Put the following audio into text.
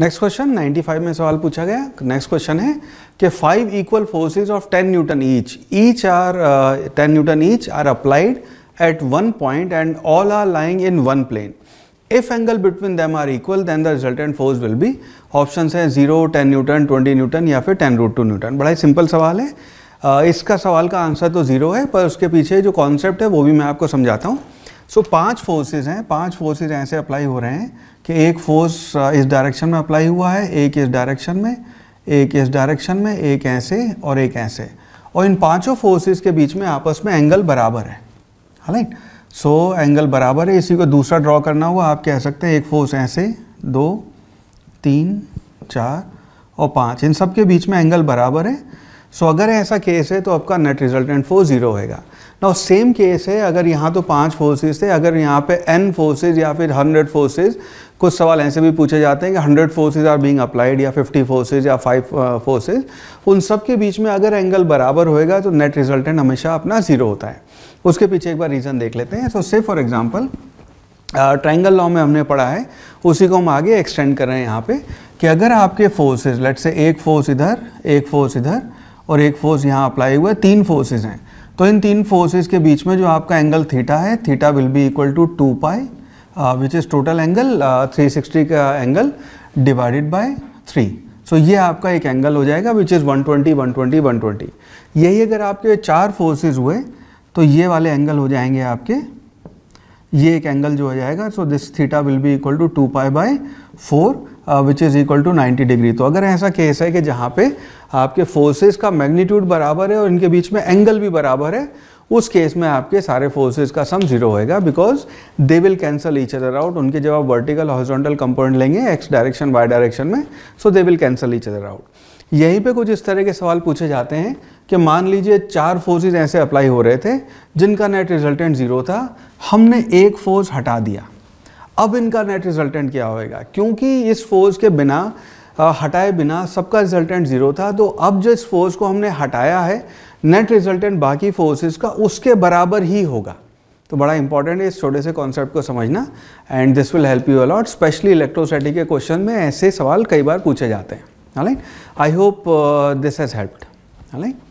next question 95 में सवाल पूछा गया नेक्स्ट क्वेश्चन है कि five equal forces of 10 newton each each are 10 newton each are applied at one point and all are lying in one plane if angle between them are equal then the resultant force will be option है zero ten newton twenty newton या फिर ten root two Newton बड़ा ही simple सवाल है uh, इसका सवाल का answer तो ज़ीरो है पर उसके पीछे जो कॉन्सेप्ट है वो भी मैं आपको समझाता हूँ सो so, पांच फोर्सेज हैं पांच फोर्सेज ऐसे अप्लाई हो रहे हैं कि एक फोर्स uh, इस डायरेक्शन में अप्लाई हुआ है एक इस डायरेक्शन में एक इस डायरेक्शन में एक ऐसे और एक ऐसे और इन पांचों फोर्सेज के बीच में आपस में एंगल बराबर है राइट सो एंगल बराबर है इसी को दूसरा ड्रॉ करना हुआ आप कह सकते हैं एक फोर्स ऐसे दो तीन चार और पाँच इन सब के बीच में एंगल बराबर है सो अगर ऐसा केस है तो आपका नेट रिजल्टेंट फोर्स ज़ीरो होएगा ना सेम केस है अगर यहाँ तो पांच फोर्सेज थे अगर यहाँ पे एन फोर्सेज या फिर हंड्रेड फोर्सेज कुछ सवाल ऐसे भी पूछे जाते हैं कि hundred forces are being applied या फिफ्टी फोर्सेज या फाइव फोर्सेज uh, उन सब के बीच में अगर एंगल बराबर होएगा तो नेट रिजल्टेंट हमेशा अपना ज़ीरो होता है उसके पीछे एक बार रीज़न देख लेते हैं सो से फॉर एग्जाम्पल ट्राइंगल लॉ में हमने पढ़ा है उसी को हम आगे एक्सटेंड कर रहे हैं यहाँ पे कि अगर आपके फोर्सेज लेट से एक फोर्स इधर एक फोर्स इधर और एक फोर्स यहाँ अप्लाई हुआ है तीन फोर्सेज हैं तो इन तीन फोर्सेज के बीच में जो आपका एंगल थीटा है theta will be equal to two pi which is total angle three sixty का angle divided by three so ये आपका एक एंगल हो जाएगा विच इज़ 120, 120, ट्वेंटी यही अगर आपके चार फोर्सेज हुए तो ये वाले एंगल हो जाएंगे आपके ये एक एंगल जो हो जाएगा so this theta will be equal to two pi by four which is equal to 90 degree तो अगर ऐसा केस है कि जहाँ पे आपके फोर्सेस का मैग्नीट्यूड बराबर है और इनके बीच में एंगल भी बराबर है उस केस में आपके सारे फोर्सेज का सम जीरो होएगा because they will cancel each other out उनके जब आप वर्टिकल हॉरिजॉन्टल कंपोनेंट लेंगे एक्स डायरेक्शन वाई डायरेक्शन में so they will cancel each other out यहीं पे कुछ इस तरह के सवाल पूछे जाते हैं कि मान लीजिए चार फोर्सेज ऐसे अप्लाई हो रहे थे जिनका नेट रिजल्टेंट ज़ीरो था हमने एक फोर्स हटा दिया अब इनका नेट रिजल्टेंट क्या होएगा क्योंकि इस फोर्स के बिना आ, हटाए बिना सबका रिजल्टेंट ज़ीरो था तो अब जिस फोर्स को हमने हटाया है नेट रिजल्टेंट बाकी फोर्सेज का उसके बराबर ही होगा तो बड़ा इंपॉर्टेंट है इस छोटे से कॉन्सेप्ट को समझना and this will help you a lot specially electricity के क्वेश्चन में ऐसे सवाल कई बार पूछे जाते हैं I hope this has helped right